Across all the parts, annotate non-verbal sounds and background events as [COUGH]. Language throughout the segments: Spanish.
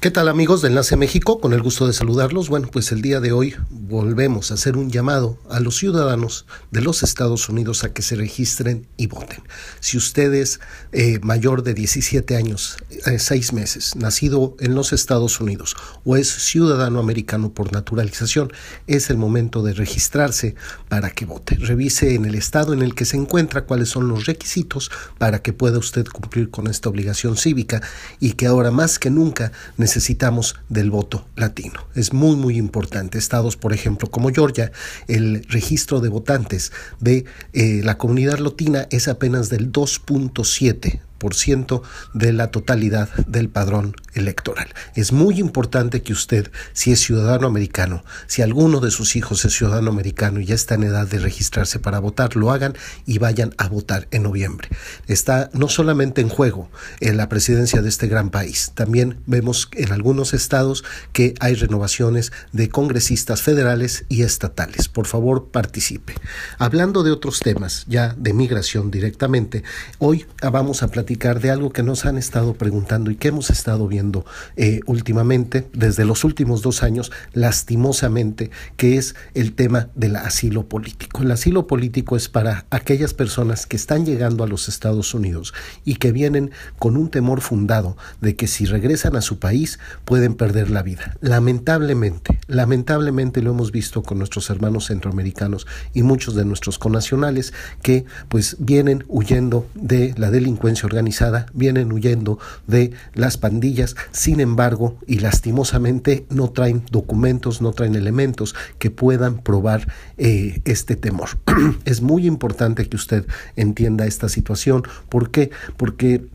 ¿Qué tal amigos del Enlace México? Con el gusto de saludarlos. Bueno, pues el día de hoy volvemos a hacer un llamado a los ciudadanos de los Estados Unidos a que se registren y voten. Si usted es eh, mayor de 17 años, 6 eh, meses, nacido en los Estados Unidos o es ciudadano americano por naturalización, es el momento de registrarse para que vote. Revise en el estado en el que se encuentra cuáles son los requisitos para que pueda usted cumplir con esta obligación cívica y que ahora más que nunca necesita necesitamos del voto latino. Es muy, muy importante. Estados, por ejemplo, como Georgia, el registro de votantes de eh, la comunidad latina es apenas del 2.7 ciento de la totalidad del padrón electoral. Es muy importante que usted, si es ciudadano americano, si alguno de sus hijos es ciudadano americano y ya está en edad de registrarse para votar, lo hagan y vayan a votar en noviembre. Está no solamente en juego en la presidencia de este gran país, también vemos en algunos estados que hay renovaciones de congresistas federales y estatales. Por favor, participe. Hablando de otros temas, ya de migración directamente, hoy vamos a platicar de algo que nos han estado preguntando y que hemos estado viendo eh, últimamente, desde los últimos dos años, lastimosamente, que es el tema del asilo político. El asilo político es para aquellas personas que están llegando a los Estados Unidos y que vienen con un temor fundado de que si regresan a su país pueden perder la vida. Lamentablemente, lamentablemente lo hemos visto con nuestros hermanos centroamericanos y muchos de nuestros conacionales que pues vienen huyendo de la delincuencia organizada organizada vienen huyendo de las pandillas, sin embargo, y lastimosamente no traen documentos, no traen elementos que puedan probar eh, este temor. [CLEARS THROAT] es muy importante que usted entienda esta situación. ¿Por qué? Porque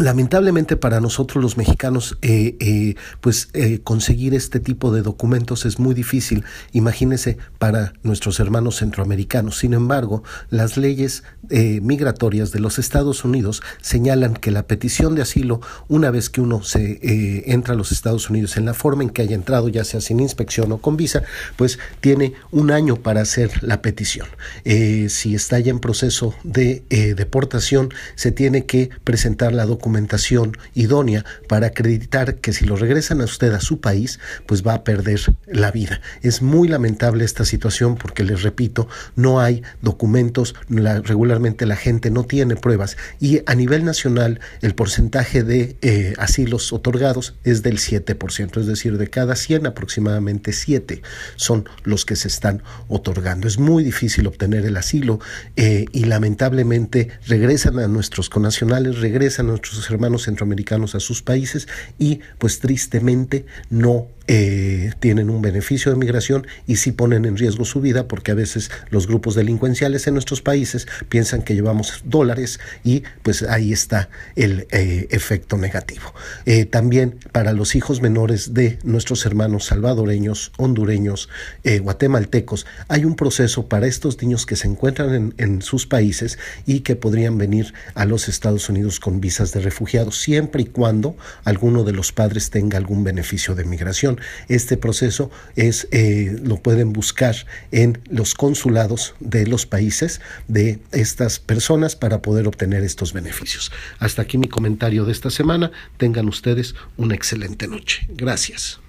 Lamentablemente para nosotros los mexicanos, eh, eh, pues conseguir este tipo de documentos es muy difícil. Imagínese para nuestros hermanos centroamericanos. Sin embargo, las leyes eh, migratorias de los Estados Unidos señalan que la petición de asilo, una vez que uno se eh, entra a los Estados Unidos en la forma en que haya entrado, ya sea sin inspección o con visa, pues tiene un año para hacer la petición. Eh, si está ya en proceso de deportación, se tiene que presentar la documentación idónea para acreditar que si lo regresan a usted a su país, pues va a perder la vida. Es muy lamentable esta situación porque, les repito, no hay documentos, la regular la gente no tiene pruebas y a nivel nacional el porcentaje de eh, asilos otorgados es del 7%, es decir, de cada 100 aproximadamente 7 son los que se están otorgando. Es muy difícil obtener el asilo eh, y lamentablemente regresan a nuestros conacionales, regresan a nuestros hermanos centroamericanos a sus países y pues tristemente no eh, tienen un beneficio de migración y si ponen en riesgo su vida porque a veces los grupos delincuenciales en nuestros países piensan que llevamos dólares y pues ahí está el eh, efecto negativo. Eh, también para los hijos menores de nuestros hermanos salvadoreños, hondureños, eh, guatemaltecos, hay un proceso para estos niños que se encuentran en, sus países y que podrían venir a los Estados Unidos con visas de refugiados, siempre y cuando alguno de los padres tenga algún beneficio de migración. Este proceso es lo pueden buscar en los consulados de los países de este estas personas para poder obtener estos beneficios. Hasta aquí mi comentario de esta semana. Tengan ustedes una excelente noche. Gracias.